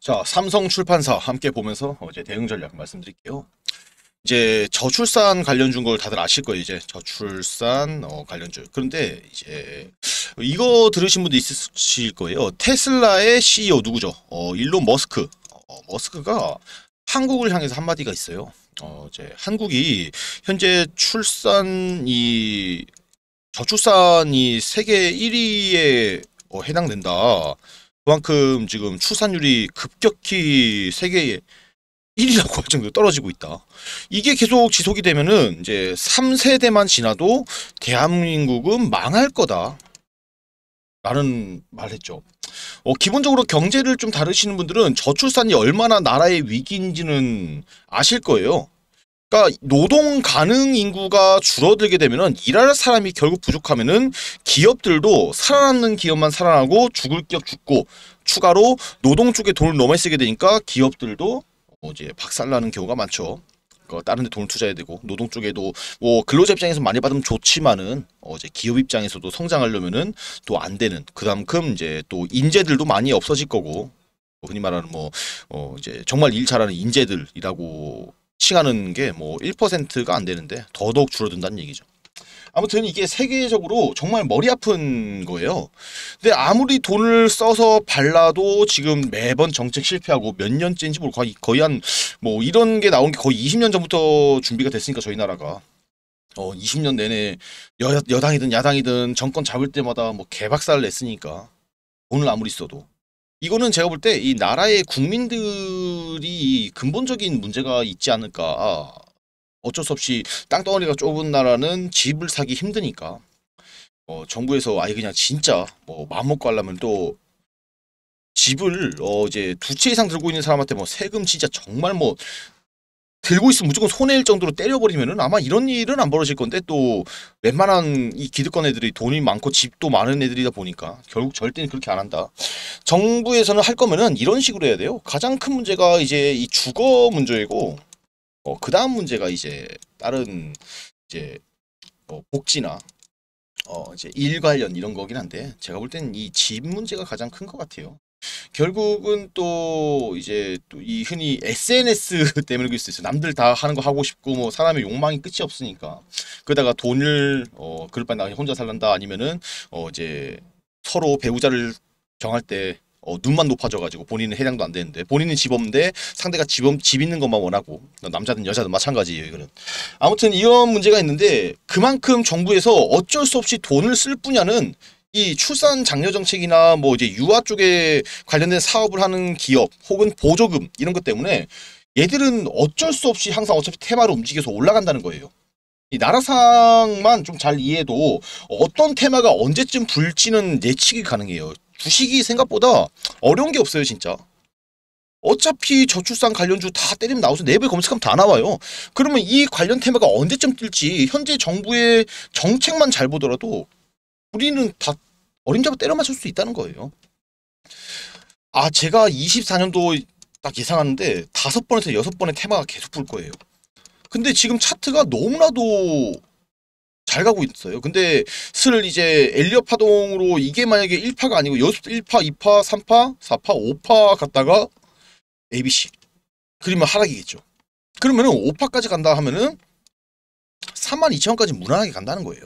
자, 삼성 출판사 함께 보면서 어제 대응 전략 말씀드릴게요. 이제 저출산 관련 준 걸 다들 아실 거예요. 이제 저출산 어, 관련 주. 그런데 이제 이거 들으신 분도 있으실 거예요. 테슬라의 CEO 누구죠? 어, 일론 머스크. 어, 머스크가 한국을 향해서 한마디가 있어요. 어, 이제 한국이 현재 출산이 저출산이 세계 1위에 어, 해당된다. 그만큼 지금 출산율이 급격히 세계에 1위라고 할 정도로 떨어지고 있다. 이게 계속 지속이 되면은 이제 3세대만 지나도 대한민국은 망할 거다. 라는 말했죠. 어, 기본적으로 경제를 좀 다루시는 분들은 저출산이 얼마나 나라의 위기인지는 아실 거예요. 그러니까 노동 가능 인구가 줄어들게 되면은 일할 사람이 결국 부족하면은 기업들도 살아남는 기업만 살아나고 죽을 기업 죽고 추가로 노동 쪽에 돈을 너무 많이 쓰게 되니까 기업들도 뭐 이제 박살나는 경우가 많죠. 그 다른 데 돈을 투자해야 되고 노동 쪽에도 뭐 근로자 입장에서 많이 받으면 좋지만은 어 이제 기업 입장에서도 성장하려면은 또 안 되는 그만큼 이제 또 인재들도 많이 없어질 거고 뭐 흔히 말하는 뭐어 이제 정말 일 잘하는 인재들이라고 시하는게뭐 1%가 안 되는데 더더욱 줄어든다는 얘기죠. 아무튼 이게 세계적으로 정말 머리 아픈 거예요. 근데 아무리 돈을 써서 발라도 지금 매번 정책 실패하고 몇 년째인지 모르고 거의, 거의 한 뭐 이런 게 나온 게 거의 20년 전부터 준비가 됐으니까 저희 나라가 어 20년 내내 여, 여당이든 야당이든 정권 잡을 때마다 뭐 개박살을 냈으니까 돈을 아무리 써도 이거는 제가 볼 때 이 나라의 국민들이 근본적인 문제가 있지 않을까. 어쩔 수 없이 땅덩어리가 좁은 나라는 집을 사기 힘드니까 어, 정부에서 아예 그냥 진짜 뭐 맘먹고 하려면 또 집을 어 이제 두 채 이상 들고 있는 사람한테 뭐 세금 진짜 정말 뭐 들고 있으면 무조건 손해일 정도로 때려버리면은 아마 이런 일은 안 벌어질 건데 또 웬만한 이 기득권 애들이 돈이 많고 집도 많은 애들이다 보니까 결국 절대는 그렇게 안 한다. 정부에서는 할 거면은 이런 식으로 해야 돼요. 가장 큰 문제가 이제 이 주거 문제이고 어, 그 다음 문제가 이제 다른 이제 어, 복지나 어, 이제 일 관련 이런 거긴 한데 제가 볼 때는 이집 문제가 가장 큰 것 같아요. 결국은 또 이제 또 이 흔히 SNS 때문에 그럴 수 있어요. 남들 다 하는 거 하고 싶고 뭐 사람의 욕망이 끝이 없으니까 그러다가 돈을 어 그럴 바에 나 혼자 살란다 아니면은 어 이제 서로 배우자를 정할 때 어, 눈만 높아져가지고 본인은 해당도 안 되는데 본인은 집 없는데 상대가 집, 없, 집 있는 것만 원하고 남자든 여자든 마찬가지예요 이거는 아무튼 이런 문제가 있는데 그만큼 정부에서 어쩔 수 없이 돈을 쓸 분야는 이 출산 장려 정책이나 뭐 이제 유아 쪽에 관련된 사업을 하는 기업 혹은 보조금 이런 것 때문에 얘들은 어쩔 수 없이 항상 어차피 테마로 움직여서 올라간다는 거예요. 이 나라상만 좀 잘 이해해도 어떤 테마가 언제쯤 불지는 예측이 가능해요. 주식이 생각보다 어려운 게 없어요, 진짜. 어차피 저출산 관련주 다 때리면 나오서 내부에 검색하면 다 나와요. 그러면 이 관련 테마가 언제쯤 뜰지 현재 정부의 정책만 잘 보더라도 우리는 다 어림잡아 때려 맞출 수 있다는 거예요. 아 제가 24년도 딱 예상하는데 다섯 번에서 여섯 번의 테마가 계속 불 거예요. 근데 지금 차트가 너무나도 잘 가고 있어요. 근데 슬 이제 엘리어 파동으로 이게 만약에 1파가 아니고 연 1파, 2파, 3파, 4파, 5파 갔다가 ABC 그러면 하락이겠죠. 그러면은 5파까지 간다 하면은 3 0 0 0원까지 무난하게 간다는 거예요.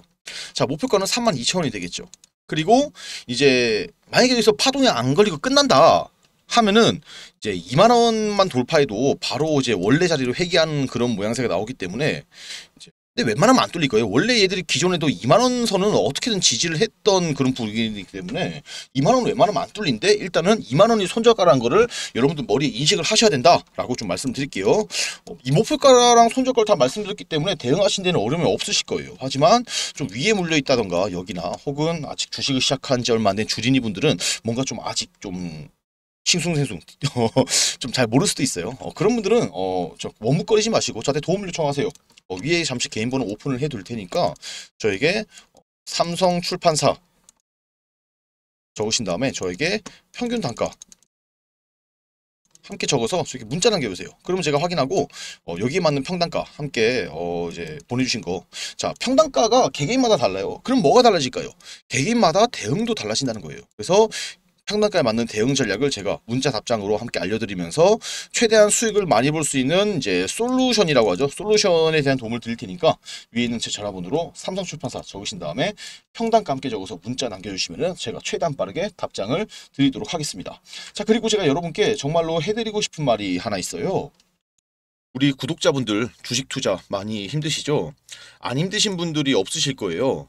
자 목표가는 3 2 0 0원이 되겠죠. 그리고 이제 만약에 여기서 파동이 안 걸리고 끝난다 하면은 이제 2만 원만 돌파해도 바로 이제 원래 자리로 회귀하는 그런 모양새가 나오기 때문에 이제 근데 웬만하면 안 뚫릴 거예요. 원래 얘들이 기존에도 2만원 선은 어떻게든 지지를 했던 그런 부분이기 때문에 2만원 은 웬만하면 안 뚫린데 일단은 2만원이 손절가라는 거를 여러분들 머리에 인식을 하셔야 된다라고 좀 말씀드릴게요. 어, 이 목표가랑 손절가를 다 말씀드렸기 때문에 대응하신 데는 어려움이 없으실 거예요. 하지만 좀 위에 물려있다던가 여기나 혹은 아직 주식을 시작한 지 얼마 안 된 주린이 분들은 뭔가 좀 아직 좀 싱숭생숭 좀 잘 모를 수도 있어요. 어, 그런 분들은 어, 저 원묵거리지 마시고 저한테 도움 을 요청하세요. 어, 위에 잠시 개인번호 오픈을 해 둘 테니까 저에게 삼성 출판사 적으신 다음에 저에게 평균 단가 함께 적어서 이렇게 문자 남겨보세요. 그러면 제가 확인하고 어, 여기에 맞는 평단가 함께 어, 이제 보내주신 거. 자 평단가가 개개인마다 달라요. 그럼 뭐가 달라질까요? 개개인마다 대응도 달라진다는 거예요. 그래서 상단가에 맞는 대응 전략을 제가 문자 답장으로 함께 알려드리면서 최대한 수익을 많이 볼 수 있는 이제 솔루션이라고 하죠. 솔루션에 대한 도움을 드릴 테니까 위에 있는 제 전화번호로 삼성출판사 적으신 다음에 평단가 함께 적어서 문자 남겨주시면 제가 최대한 빠르게 답장을 드리도록 하겠습니다. 자 그리고 제가 여러분께 정말로 해드리고 싶은 말이 하나 있어요. 우리 구독자분들 주식 투자 많이 힘드시죠? 안 힘드신 분들이 없으실 거예요.